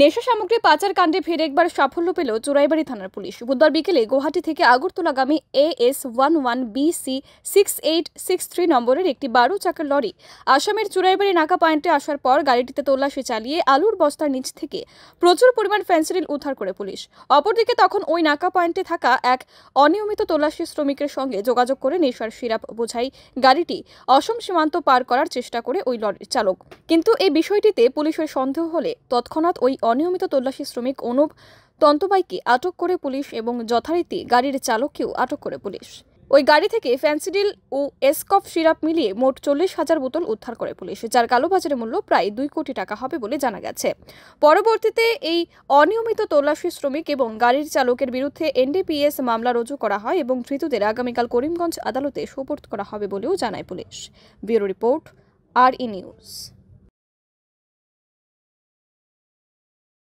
নেশা সামগ্রী পাচার কাণ্ডে ফের একবার সাফল্য পেল চোরাইবাড়ি থানার পুলিশ বুধবার বিকেলে গুয়াহাটি থেকে আগরতলাগামী A S one one B C six eight six three নম্বরের একটি বারো চাকার লরি আসামের চোরাইবাড়ি নাকা পয়েন্টে আসার পর গাড়িটিতে তল্লাশি চালিয়ে আলুর বস্তার নিচ থেকে প্রচুর পরিমাণ ফেন্সিডিল উদ্ধার করে পুলিশ অপরদিকে তখন ওই নাকা পয়েন্টে থাকা এক অনিয়মিত তল্লাশি শ্রমিকের সঙ্গে যোগাযোগ করে নেশার সিরাপ বোঝাই গাড়িটি অসম সীমান্ত পার করার চেষ্টা করে ওই লরির চালক কিন্তু এই বিষয়টিতে পুলিশের সন্দেহ হলে তৎক্ষণাৎ ওই অনিয়মিত তল্লাশি শ্রমিক অনুপ তন্তবাইকে আটক করে পুলিশ এবং যথারীতি গাড়ির চালককেও আটক করে পুলিশ ওই গাড়ি থেকে ফ্যান্সিডিল ও এসকফ সিরাপ মিলিয়ে মোট চল্লিশ হাজার বোতল উদ্ধার করে পুলিশ যার কালোবাজারের মূল্য প্রায় দুই কোটি টাকা হবে বলে জানা গেছে পরবর্তীতে এই অনিয়মিত তল্লাশি শ্রমিক এবং গাড়ির চালকের বিরুদ্ধে এনডিপিএস মামলা রুজু করা হয় এবং ধৃতদের আগামীকাল করিমগঞ্জ আদালতে সোপর্দ করা হবে বলেও জানায় পুলিশ ব্যুরো রিপোর্ট আর ই নিউজ